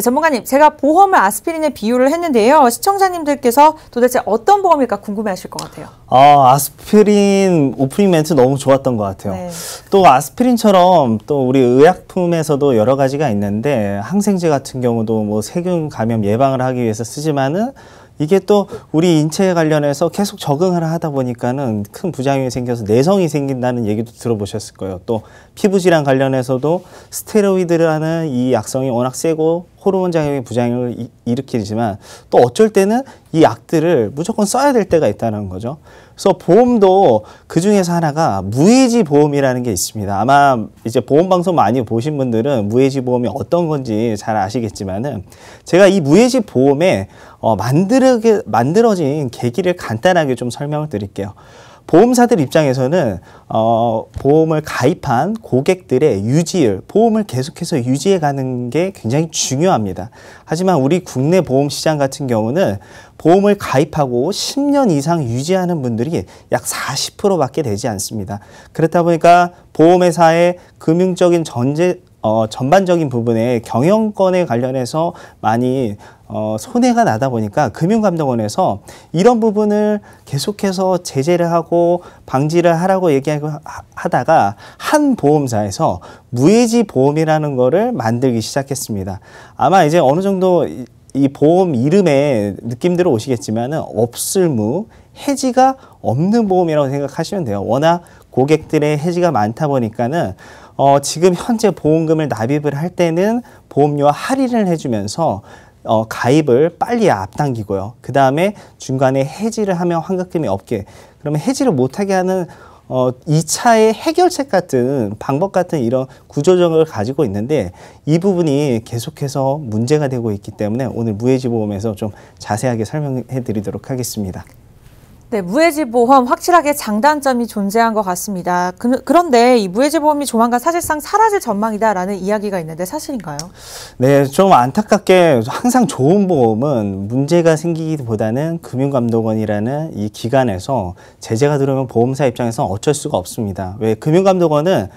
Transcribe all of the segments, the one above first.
네, 전문가님, 제가 보험을 아스피린에 비유를 했는데요. 시청자님들께서 도대체 어떤 보험일까 궁금해하실 것 같아요. 아, 아스피린 오프닝 멘트 너무 좋았던 것 같아요. 네. 또 아스피린처럼 또 우리 의약품에서도 여러 가지가 있는데 항생제 같은 경우도 뭐 세균 감염 예방을 하기 위해서 쓰지만은 이게 또 우리 인체에 관련해서 계속 적응을 하다 보니까는 큰 부작용이 생겨서 내성이 생긴다는 얘기도 들어보셨을 거예요. 또 피부 질환 관련해서도 스테로이드라는 이 약성이 워낙 세고 호르몬 작용이 부작용을 이, 일으키지만 또 어쩔 때는 이 약들을 무조건 써야 될 때가 있다는 거죠. 그래서 보험도 그 중에서 하나가 무해지 보험이라는 게 있습니다. 아마 이제 보험 방송 많이 보신 분들은 무해지 보험이 어떤 건지 잘 아시겠지만은 제가 이 무해지 보험에 어, 만들어진 계기를 간단하게 좀 설명을 드릴게요. 보험사들 입장에서는 어, 보험을 가입한 고객들의 유지율, 보험을 계속해서 유지해가는 게 굉장히 중요합니다. 하지만 우리 국내 보험 시장 같은 경우는 보험을 가입하고 10년 이상 유지하는 분들이 약 40%밖에 되지 않습니다. 그렇다 보니까 보험회사의 금융적인 전제, 어, 전반적인 부분에 경영권에 관련해서 많이 어, 손해가 나다 보니까 금융감독원에서 이런 부분을 계속해서 제재를 하고 방지를 하라고 얘기하고 하다가 한 보험사에서 무해지 보험이라는 거를 만들기 시작했습니다. 아마 이제 어느 정도 이, 보험 이름에 느낌대로 오시겠지만은 없을무 해지가 없는 보험이라고 생각하시면 돼요. 워낙 고객들의 해지가 많다 보니까는 어, 지금 현재 보험금을 납입을 할 때는 보험료와 할인을 해주면서 어, 가입을 빨리 앞당기고요. 그 다음에 중간에 해지를 하면 환급금이 없게. 그러면 해지를 못하게 하는 어, 2차의 해결책 같은 방법 같은 이런 구조정을 가지고 있는데 이 부분이 계속해서 문제가 되고 있기 때문에 오늘 무해지보험에서 좀 자세하게 설명해 드리도록 하겠습니다. 네, 무해지보험 확실하게 장단점이 존재한 것 같습니다. 그, 런데이 무해지보험이 조만간 사실상 사라질 전망이다라는 이야기가 있는데 사실인가요? 네, 좀 안타깝게 항상 좋은 보험은 문제가 생기기보다는 금융감독원이라는 이 기관에서 제재가 들어오면 보험사 입장에서 어쩔 수가 없습니다. 왜 금융감독원은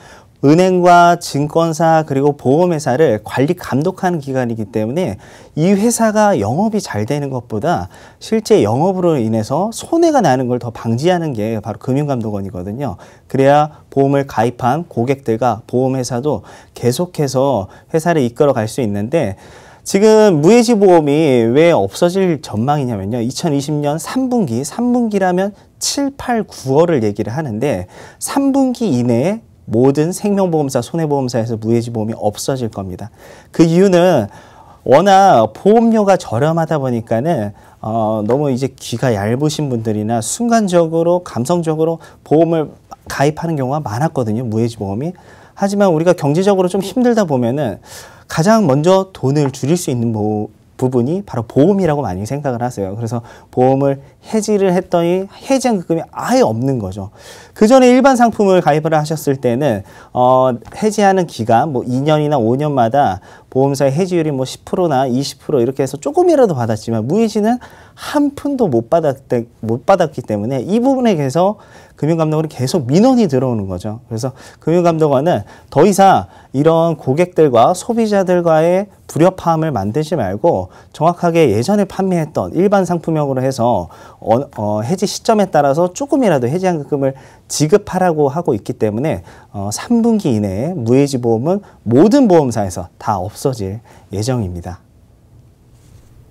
은행과 증권사 그리고 보험회사를 관리 감독하는 기관이기 때문에 이 회사가 영업이 잘 되는 것보다 실제 영업으로 인해서 손해가 나는 걸 더 방지하는 게 바로 금융감독원이거든요. 그래야 보험을 가입한 고객들과 보험회사도 계속해서 회사를 이끌어 갈 수 있는데 지금 무해지 보험이 왜 없어질 전망이냐면요. 2020년 3분기, 3분기라면 7, 8, 9월을 얘기를 하는데 3분기 이내에 모든 생명보험사, 손해보험사에서 무해지보험이 없어질 겁니다. 그 이유는 워낙 보험료가 저렴하다 보니까는 어, 너무 이제 귀가 얇으신 분들이나 순간적으로 감성적으로 보험을 가입하는 경우가 많았거든요. 무해지 보험이. 하지만 우리가 경제적으로 좀 힘들다 보면은 가장 먼저 돈을 줄일 수 있는 보, 부분이 바로 보험이라고 많이 생각을 하세요. 그래서 보험을 해지를 했더니 해지한 금이 액 아예 없는 거죠. 그 전에 일반 상품을 가입을 하셨을 때는 어, 해지하는 기간 뭐 2년이나 5년마다 보험사의 해지율이 뭐 10%나 20% 이렇게 해서 조금이라도 받았지만 무해지는 한 푼도 못 받았 못 받았기 때문에 이 부분에 대해서 금융감독원은 계속 민원이 들어오는 거죠. 그래서 금융감독원은 더 이상 이런 고객들과 소비자들과의 불협화음을 만들지 말고 정확하게 예전에 판매했던 일반 상품형으로 해서 어, 어, 해지 시점에 따라서 조금이라도 해지한금을 지급하라고 하고 있기 때문에 어, 3분기 이내에 무해지 보험은 모든 보험사에서 다 없어질 예정입니다.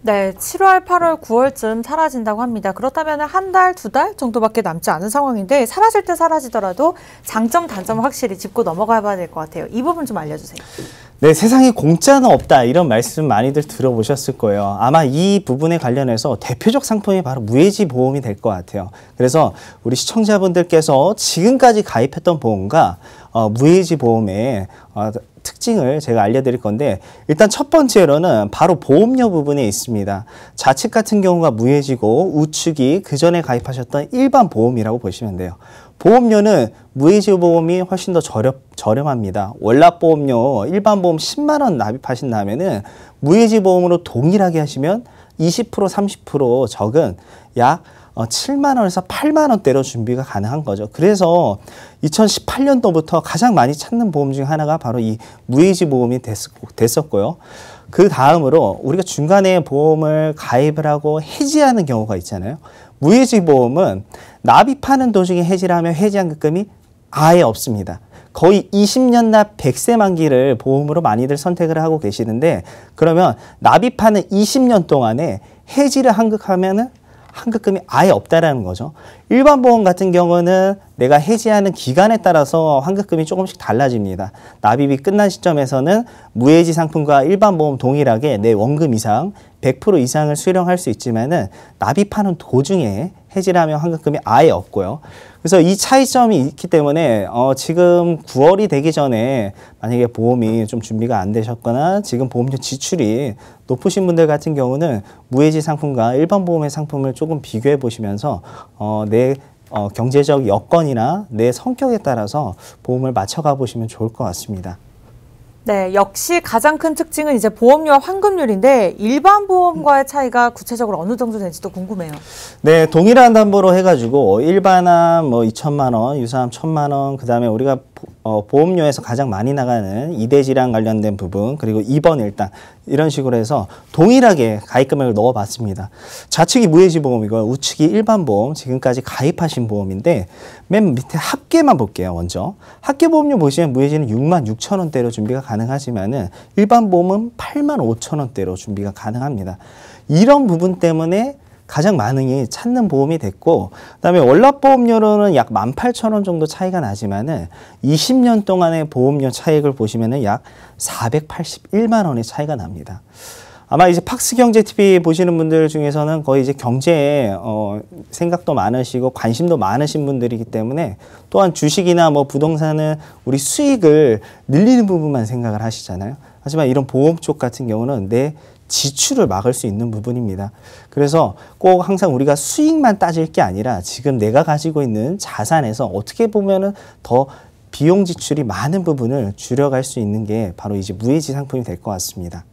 네, 7월, 8월, 9월쯤 사라진다고 합니다. 그렇다면 한 달, 두 달 정도밖에 남지 않은 상황인데 사라질 때 사라지더라도 장점, 단점을 확실히 짚고 넘어가 봐야 될 것 같아요. 이 부분 좀 알려주세요. 네, 세상에 공짜는 없다 이런 말씀 많이들 들어보셨을 거예요. 아마 이 부분에 관련해서 대표적 상품이 바로 무해지 보험이 될 것 같아요. 그래서 우리 시청자분들께서 지금까지 가입했던 보험과 어, 무해지 보험에 어, 특징을 제가 알려드릴 건데 일단 첫 번째로는 바로 보험료 부분에 있습니다. 좌측 같은 경우가 무해지고 우측이 그 전에 가입하셨던 일반 보험이라고 보시면 돼요. 보험료는 무해지 보험이 훨씬 더 저렴, 저렴합니다. 월납 보험료 일반 보험 10만 원납입하신다음에는 무해지 보험으로 동일하게 하시면 20% 30% 적은 약 7만 어, 원에서 8만 원대로 준비가 가능한 거죠. 그래서 2018년도부터 가장 많이 찾는 보험 중 하나가 바로 이무해지 보험이 됐었, 고요그 다음으로 우리가 중간에 보험을 가입을 하고 해지하는 경우가 있잖아요. 무해지 보험은 납입하는 도중에 해지를 하면 해지한 급금이 아예 없습니다. 거의 20년 납 100세 만기를 보험으로 많이들 선택을 하고 계시는데 그러면 납입하는 20년 동안에 해지를 한극하면은 환급금이 아예 없다라는 거죠. 일반 보험 같은 경우는 내가 해지하는 기간에 따라서 환급금이 조금씩 달라집니다. 납입이 끝난 시점에서는 무해지 상품과 일반 보험 동일하게 내 원금 이상 100% 이상을 수령할 수 있지만은 납입하는 도중에 해지를 하면 환급금이 아예 없고요. 그래서 이 차이점이 있기 때문에 어, 지금 9월이 되기 전에 만약에 보험이 좀 준비가 안 되셨거나 지금 보험료 지출이 높으신 분들 같은 경우는 무해지 상품과 일반 보험의 상품을 조금 비교해 보시면서 어, 내 어, 경제적 여건이나 내 성격에 따라서 보험을 맞춰가 보시면 좋을 것 같습니다. 네, 역시 가장 큰 특징은 이제 보험료와 환급률인데 일반 보험과의 차이가 구체적으로 어느 정도 되는지도 궁금해요. 네, 동일한 담보로 해가지고 뭐 일반한뭐 2천만 원, 유사암 천만 원, 그다음에 우리가 어, 보험료에서 가장 많이 나가는 이대질환 관련된 부분 그리고 2번 일단 이런 식으로 해서 동일하게 가입 금액을 넣어봤습니다. 좌측이 무해지보험이고요. 우측이 일반보험 지금까지 가입하신 보험인데 맨 밑에 합계만 볼게요. 먼저 합계보험료 보시면 무해지는 6만 6천 원대로 준비가 가능하지만 은 일반보험은 8만 5천 원대로 준비가 가능합니다. 이런 부분 때문에 가장 많이 찾는 보험이 됐고 그다음에 월납보험료로는 약 18,000원 정도 차이가 나지만은 20년 동안의 보험료 차익을 보시면은 약 481만 원의 차이가 납니다. 아마 이제 팍스 경제 TV 보시는 분들 중에서는 거의 이제 경제에 어 생각도 많으시고 관심도 많으신 분들이기 때문에 또한 주식이나 뭐 부동산은 우리 수익을 늘리는 부분만 생각을 하시잖아요. 하지만 이런 보험 쪽 같은 경우는 내 지출을 막을 수 있는 부분입니다. 그래서 꼭 항상 우리가 수익만 따질 게 아니라 지금 내가 가지고 있는 자산에서 어떻게 보면은 더 비용 지출이 많은 부분을 줄여갈 수 있는 게 바로 이제 무해지 상품이 될 것 같습니다.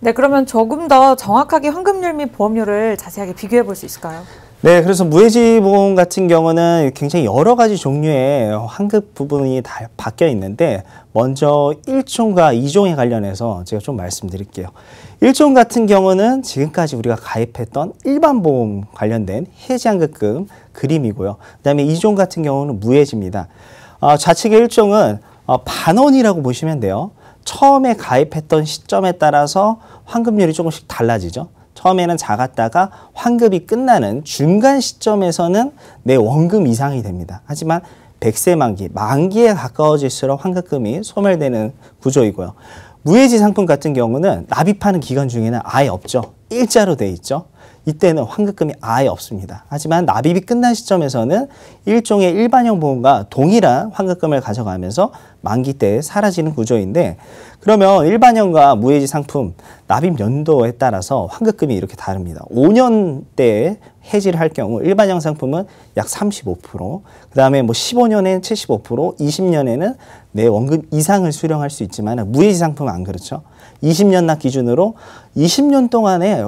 네, 그러면 조금 더 정확하게 환급률 및 보험료를 자세하게 비교해 볼 수 있을까요? 네, 그래서 무해지보험 같은 경우는 굉장히 여러 가지 종류의 환급 부분이 다 바뀌어 있는데 먼저 1종과 2종에 관련해서 제가 좀 말씀드릴게요. 1종 같은 경우는 지금까지 우리가 가입했던 일반 보험 관련된 해지 환급금 그림이고요. 그다음에 2종 같은 경우는 무해지입니다. 어, 좌측의 1종은 어, 반원이라고 보시면 돼요. 처음에 가입했던 시점에 따라서 환급률이 조금씩 달라지죠. 처음에는 작았다가 환급이 끝나는 중간 시점에서는 내 원금 이상이 됩니다. 하지만 100세 만기, 만기에 가까워질수록 환급금이 소멸되는 구조이고요. 무해지 상품 같은 경우는 납입하는 기간 중에는 아예 없죠. 일자로 돼 있죠. 이때는 환급금이 아예 없습니다. 하지만 납입이 끝난 시점에서는 일종의 일반형 보험과 동일한 환급금을 가져가면서 만기 때 사라지는 구조인데 그러면 일반형과 무해지 상품 납입 연도에 따라서 환급금이 이렇게 다릅니다. 5년 때 해지를 할 경우 일반형 상품은 약 35%, 그다음에 뭐 15년에는 75%, 20년에는 내 원금 이상을 수령할 수 있지만 무해지 상품은 안 그렇죠. 20년 납 기준으로 20년 동안에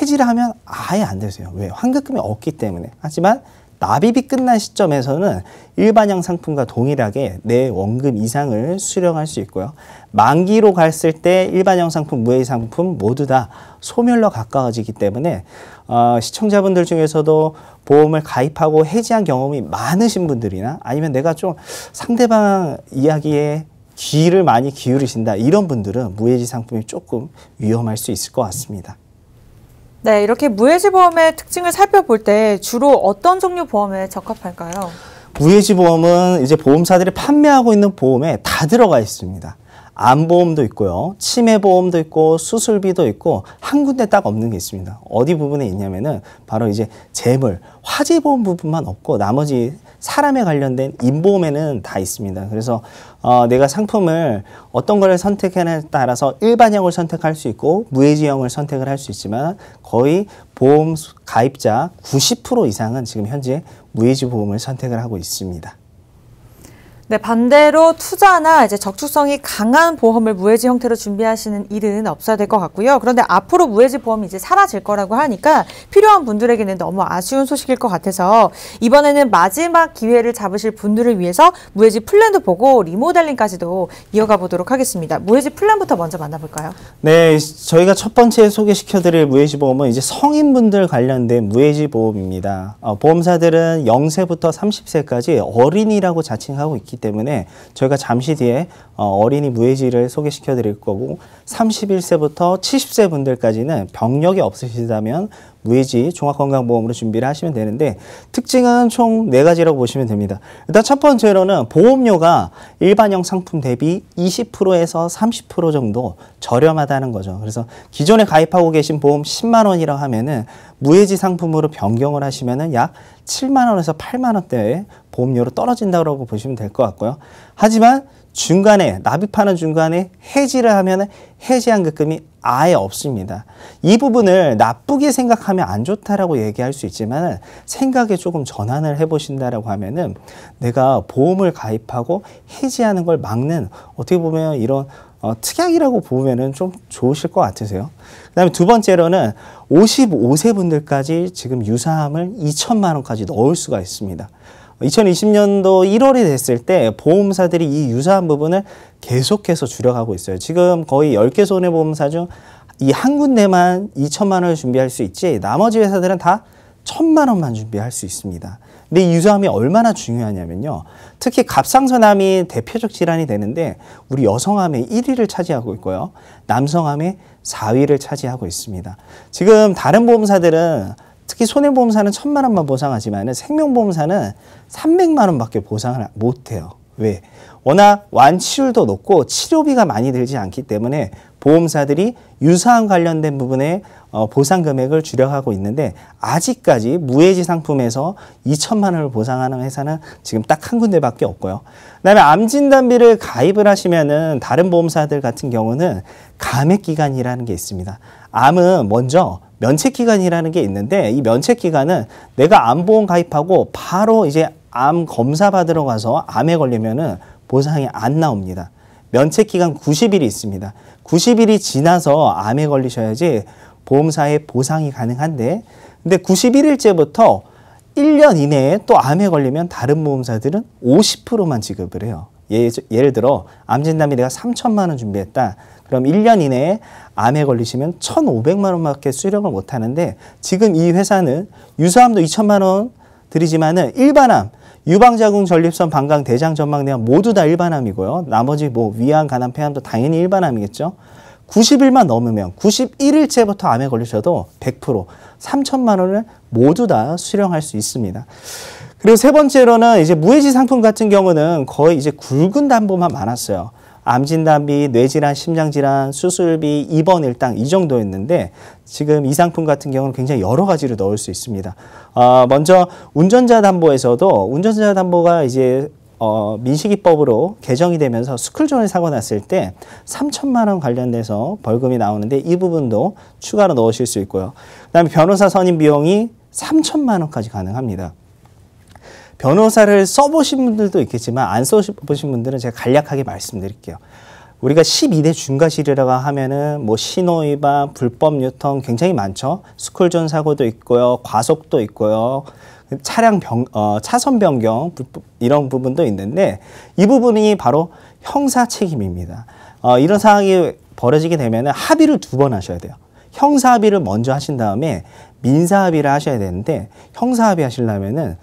해지를 하면 아예 안 되세요. 왜? 환급금이 없기 때문에. 하지만 납입이 끝난 시점에서는 일반형 상품과 동일하게 내 원금 이상을 수령할 수 있고요. 만기로 갔을 때 일반형 상품, 무해지 상품 모두 다 소멸로 가까워지기 때문에 어, 시청자분들 중에서도 보험을 가입하고 해지한 경험이 많으신 분들이나 아니면 내가 좀 상대방 이야기에 귀를 많이 기울이신다 이런 분들은 무해지 상품이 조금 위험할 수 있을 것 같습니다. 네, 이렇게 무해지 보험의 특징을 살펴볼 때 주로 어떤 종류 보험에 적합할까요? 무해지 보험은 이제 보험사들이 판매하고 있는 보험에 다 들어가 있습니다. 암보험도 있고요. 치매보험도 있고 수술비도 있고 한 군데 딱 없는 게 있습니다. 어디 부분에 있냐면은 바로 이제 재물, 화재보험 부분만 없고 나머지 사람에 관련된 인보험에는 다 있습니다. 그래서 어, 내가 상품을 어떤 걸 선택하냐에 따라서 일반형을 선택할 수 있고 무해지형을 선택을 할 수 있지만 거의 보험 가입자 90% 이상은 지금 현재 무해지 보험을 선택을 하고 있습니다. 네, 반대로 투자나 이제 적축성이 강한 보험을 무해지 형태로 준비하시는 일은 없어야 될 것 같고요. 그런데 앞으로 무해지 보험이 이제 사라질 거라고 하니까 필요한 분들에게는 너무 아쉬운 소식일 것 같아서 이번에는 마지막 기회를 잡으실 분들을 위해서 무해지 플랜도 보고 리모델링까지도 이어가 보도록 하겠습니다. 무해지 플랜부터 먼저 만나볼까요? 네, 저희가 첫 번째 소개시켜드릴 무해지 보험은 이제 성인분들 관련된 무해지 보험입니다. 어, 보험사들은 0세부터 30세까지 어린이라고 자칭하고 있기 때문에 저희가 잠시 뒤에 어, 어린이 무해지를 소개시켜 드릴 거고 31세부터 70세 분들까지는 병력이 없으시다면 무해지 종합건강보험으로 준비를 하시면 되는데 특징은 총 네가지라고 보시면 됩니다. 일단 첫 번째로는 보험료가 일반형 상품 대비 20%에서 30% 정도 저렴하다는 거죠. 그래서 기존에 가입하고 계신 보험 10만 원이라고 하면은 무해지 상품으로 변경을 하시면은 약 7만 원에서 8만 원대에 보험료로 떨어진다고 보시면 될 것 같고요. 하지만 중간에 납입하는 중간에 해지를 하면 해지한 급금이 아예 없습니다. 이 부분을 나쁘게 생각하면 안 좋다라고 얘기할 수 있지만 생각에 조금 전환을 해보신다라고 하면은 내가 보험을 가입하고 해지하는 걸 막는 어떻게 보면 이런 어, 특약이라고 보면은 좀 좋으실 것 같으세요. 그 다음에 두 번째로는 55세 분들까지 지금 유사함을 2천만 원까지 넣을 수가 있습니다. 2020년도 1월이 됐을 때 보험사들이 이 유사한 부분을 계속해서 줄여가고 있어요. 지금 거의 10개 손해보험사 중 이 한 군데만 2천만 원을 준비할 수 있지 나머지 회사들은 다 천만 원만 준비할 수 있습니다. 근데 이 유사함이 얼마나 중요하냐면요. 특히 갑상선암이 대표적 질환이 되는데 우리 여성암의 1위를 차지하고 있고요. 남성암의 4위를 차지하고 있습니다. 지금 다른 보험사들은 특히 손해보험사는 천만 원만 보상하지만 생명보험사는 삼백만 원밖에 보상을 못해요. 왜? 워낙 완치율도 높고 치료비가 많이 들지 않기 때문에 보험사들이 유사한 관련된 부분에 어, 보상 금액을 주력하고 있는데 아직까지 무해지 상품에서 2천만 원을 보상하는 회사는 지금 딱 한 군데밖에 없고요. 그다음에 암 진단비를 가입을 하시면은 다른 보험사들 같은 경우는 감액 기간이라는 게 있습니다. 암은 먼저 면책 기간이라는 게 있는데 이 면책 기간은 내가 암보험 가입하고 바로 이제 암 검사 받으러 가서 암에 걸리면은 보상이 안 나옵니다. 면책 기간 90일이 있습니다. 90일이 지나서 암에 걸리셔야지 보험사에 보상이 가능한데 근데 91일째부터 1년 이내에 또 암에 걸리면 다른 보험사들은 50%만 지급을 해요. 예, 예를 들어 암 진단비 내가 3천만 원 준비했다. 그럼 1년 이내에 암에 걸리시면 1,500만 원밖에 수령을 못 하는데 지금 이 회사는 유사암도 2천만 원 드리지만은 일반암 유방자궁 전립선 방광 대장 전망 내암 모두 다 일반암이고요. 나머지 뭐 위암, 간암, 폐암도 당연히 일반암이겠죠. 90일만 넘으면 91일째부터 암에 걸리셔도 100% 3천만 원을 모두 다 수령할 수 있습니다. 그리고 세 번째로는 이제 무해지 상품 같은 경우는 거의 이제 굵은 담보만 많았어요. 암진단비, 뇌질환, 심장질환, 수술비, 입원 일당 이 정도였는데 지금 이 상품 같은 경우는 굉장히 여러 가지로 넣을 수 있습니다. 어, 먼저 운전자 담보에서도 운전자 담보가 이제 어, 민식이법으로 개정이 되면서 스쿨존을 사고 났을 때 3천만 원 관련돼서 벌금이 나오는데 이 부분도 추가로 넣으실 수 있고요. 그다음에 변호사 선임 비용이 3천만 원까지 가능합니다. 변호사를 써보신 분들도 있겠지만 안 써보신 분들은 제가 간략하게 말씀드릴게요. 우리가 12대 중과실이라고 하면은 뭐 신호위반, 불법 유통 굉장히 많죠. 스쿨존 사고도 있고요, 과속도 있고요, 차량 병, 어, 차선 변경 이런 부분도 있는데 이 부분이 바로 형사 책임입니다. 어, 이런 상황이 벌어지게 되면은 합의를 두 번 하셔야 돼요. 형사 합의를 먼저 하신 다음에 민사 합의를 하셔야 되는데 형사 합의 하시려면은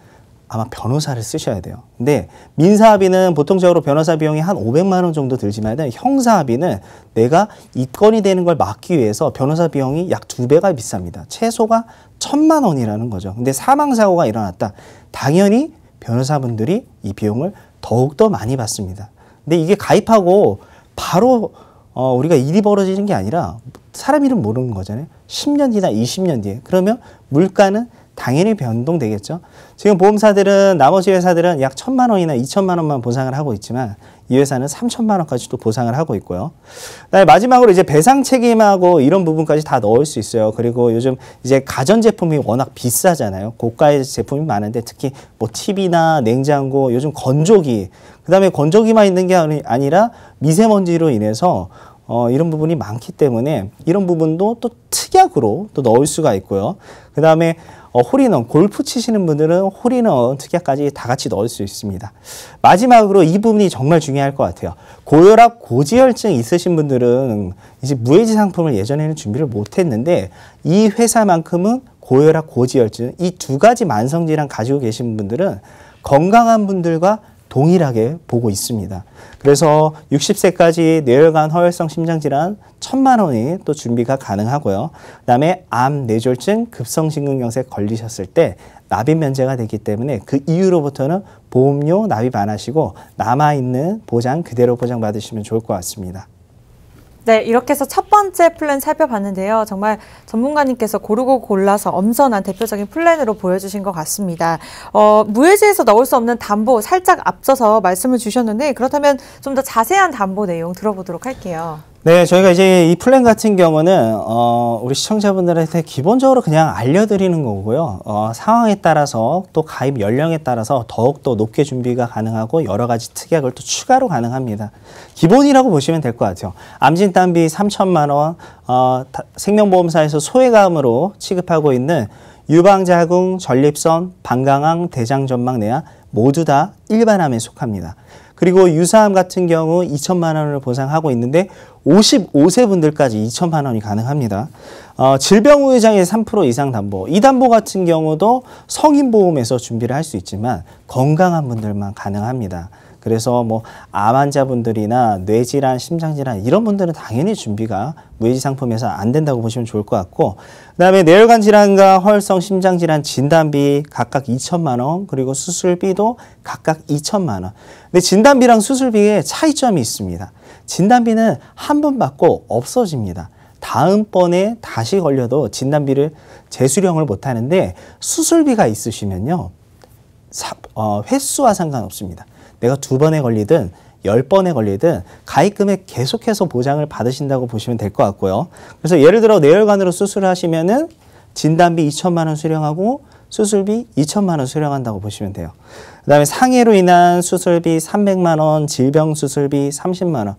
아마 변호사를 쓰셔야 돼요. 근데 민사합의는 보통적으로 변호사 비용이 한 500만 원 정도 들지만 형사합의는 내가 이건이 되는 걸 막기 위해서 변호사 비용이 약 두배가 비쌉니다. 최소가 천만 원이라는 거죠. 근데 사망사고가 일어났다. 당연히 변호사분들이 이 비용을 더욱더 많이 받습니다. 근데 이게 가입하고 바로 어, 우리가 일이 벌어지는 게 아니라 사람 이름 모르는 거잖아요. 10년 뒤나 20년 뒤에. 그러면 물가는 당연히 변동되겠죠. 지금 보험사들은 나머지 회사들은 약 천만 원이나 이천만 원만 보상을 하고 있지만 이 회사는 삼천만 원까지도 보상을 하고 있고요. 그다음에 마지막으로 이제 배상 책임하고 이런 부분까지 다 넣을 수 있어요. 그리고 요즘 이제 가전 제품이 워낙 비싸잖아요. 고가의 제품이 많은데 특히 뭐 TV나 냉장고, 요즘 건조기, 그다음에 건조기만 있는 게 아니라 미세먼지로 인해서 어, 이런 부분이 많기 때문에 이런 부분도 또 특약으로 또 넣을 수가 있고요. 그 다음에 어, 홀인원, 골프 치시는 분들은 홀인원 특약까지 다 같이 넣을 수 있습니다. 마지막으로 이 부분이 정말 중요할 것 같아요. 고혈압, 고지혈증 있으신 분들은 이제 무해지 상품을 예전에는 준비를 못했는데 이 회사만큼은 고혈압, 고지혈증 이 두 가지 만성 질환 가지고 계신 분들은 건강한 분들과 동일하게 보고 있습니다. 그래서 60세까지 뇌혈관 허혈성 심장질환 천만 원이 또 준비가 가능하고요. 그다음에 암, 뇌졸중, 급성심근경색 걸리셨을 때 납입 면제가 되기 때문에 그 이후로부터는 보험료 납입 안 하시고 남아 있는 보장 그대로 보장받으시면 좋을 것 같습니다. 네, 이렇게 해서 첫 번째 플랜 살펴봤는데요. 정말 전문가님께서 고르고 골라서 엄선한 대표적인 플랜으로 보여주신 것 같습니다. 어, 무해지에서 넣을 수 없는 담보 살짝 앞서서 말씀을 주셨는데 그렇다면 좀 더 자세한 담보 내용 들어보도록 할게요. 네, 저희가 이제 이 플랜 같은 경우는 어, 우리 시청자분들한테 기본적으로 그냥 알려드리는 거고요. 어, 상황에 따라서 또 가입 연령에 따라서 더욱 더 높게 준비가 가능하고 여러 가지 특약을 또 추가로 가능합니다. 기본이라고 보시면 될 것 같아요. 암진단비 3천만 원, 어, 생명보험사에서 소외감으로 취급하고 있는 유방자궁, 전립선, 방광암, 대장전망 내야 모두 다 일반암에 속합니다. 그리고 유사함 같은 경우 2천만 원을 보상하고 있는데 55세 분들까지 2천만 원이 가능합니다. 어, 질병우회장의 3% 이상 담보. 이 담보 같은 경우도 성인보험에서 준비를 할 수 있지만 건강한 분들만 가능합니다. 그래서 뭐암 환자분들이나 뇌질환, 심장질환 이런 분들은 당연히 준비가 무해지 상품에서 안 된다고 보시면 좋을 것 같고 그다음에 뇌혈관 질환과 허혈성 심장 질환 진단비 각각 2천만 원 그리고 수술비도 각각 2천만 원. 근데 진단비랑 수술비의 차이점이 있습니다. 진단비는 한 번 받고 없어집니다. 다음번에 다시 걸려도 진단비를 재수령을 못 하는데 수술비가 있으시면요. 사, 어, 횟수와 상관없습니다. 내가 두 번에 걸리든 열번에 걸리든 가입금액 계속해서 보장을 받으신다고 보시면 될 것 같고요. 그래서 예를 들어 뇌혈관으로 수술하시면은 진단비 2천만 원 수령하고 수술비 2천만 원 수령한다고 보시면 돼요. 그다음에 상해로 인한 수술비 300만 원, 질병 수술비 30만 원.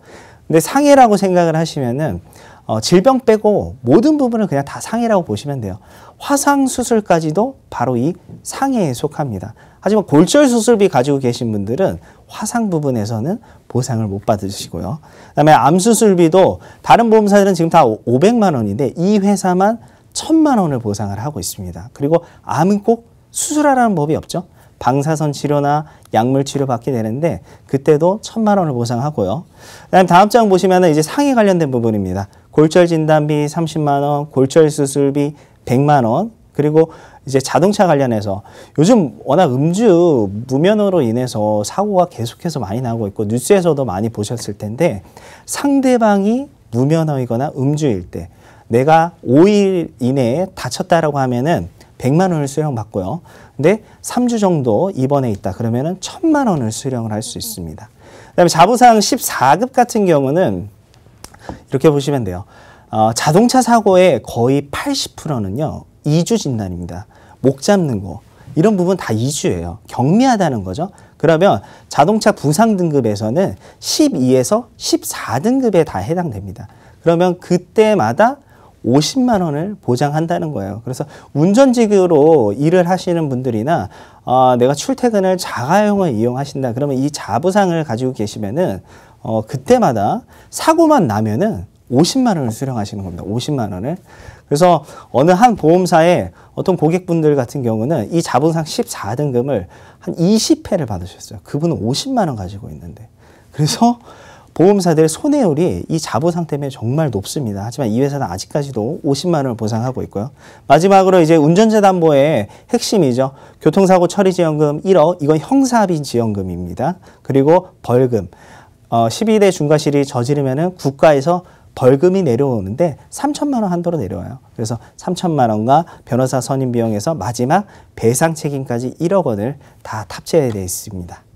근데 상해라고 생각을 하시면은 어, 질병 빼고 모든 부분을 그냥 다 상해라고 보시면 돼요. 화상 수술까지도 바로 이 상해에 속합니다. 하지만 골절 수술비 가지고 계신 분들은 화상 부분에서는 보상을 못 받으시고요. 그다음에 암 수술비도 다른 보험사들은 지금 다 500만 원인데 이 회사만 1000만 원을 보상을 하고 있습니다. 그리고 암은 꼭 수술하라는 법이 없죠. 방사선 치료나 약물 치료 받게 되는데 그때도 천만 원을 보상하고요. 그다음 다음 장 보시면은 이제 상해 관련된 부분입니다. 골절 진단비 삼십만 원, 골절 수술비 백만 원, 그리고 이제 자동차 관련해서 요즘 워낙 음주 무면허로 인해서 사고가 계속해서 많이 나고 있고 뉴스에서도 많이 보셨을 텐데 상대방이 무면허이거나 음주일 때 내가 5일 이내에 다쳤다라고 하면은 100만 원을 수령받고요. 근데 3주 정도 입원해 있다 그러면은 천만 원을 수령을 할 수 있습니다. 그다음에 자부상 14급 같은 경우는 이렇게 보시면 돼요. 어, 자동차 사고의 거의 80%는요. 2주 진단입니다. 목 잡는 거 이런 부분 다 2주예요. 경미하다는 거죠. 그러면 자동차 부상 등급에서는 12에서 14등급에 다 해당됩니다. 그러면 그때마다 50만 원을 보장한다는 거예요. 그래서 운전직으로 일을 하시는 분들이나 어, 내가 출퇴근을 자가용을 이용하신다. 그러면 이 자부상을 가지고 계시면은 어, 그때마다 사고만 나면은 50만 원을 수령하시는 겁니다. 50만 원을. 그래서 어느 한 보험사의 어떤 고객분들 같은 경우는 이 자본상 14등급을 한 20회를 받으셨어요. 그분은 50만 원 가지고 있는데. 그래서 보험사들의 손해율이 이 자보상 때문에 정말 높습니다. 하지만 이 회사는 아직까지도 50만 원을 보상하고 있고요. 마지막으로 이제 운전자 담보의 핵심이죠. 교통사고 처리 지원금 1억 이건 형사합의 지원금입니다. 그리고 벌금 어, 12대 중과실이 저지르면은 국가에서 벌금이 내려오는데 3천만 원 한도로 내려와요. 그래서 3천만 원과 변호사 선임 비용에서 마지막 배상 책임까지 1억 원을 다 탑재해 되어 있습니다.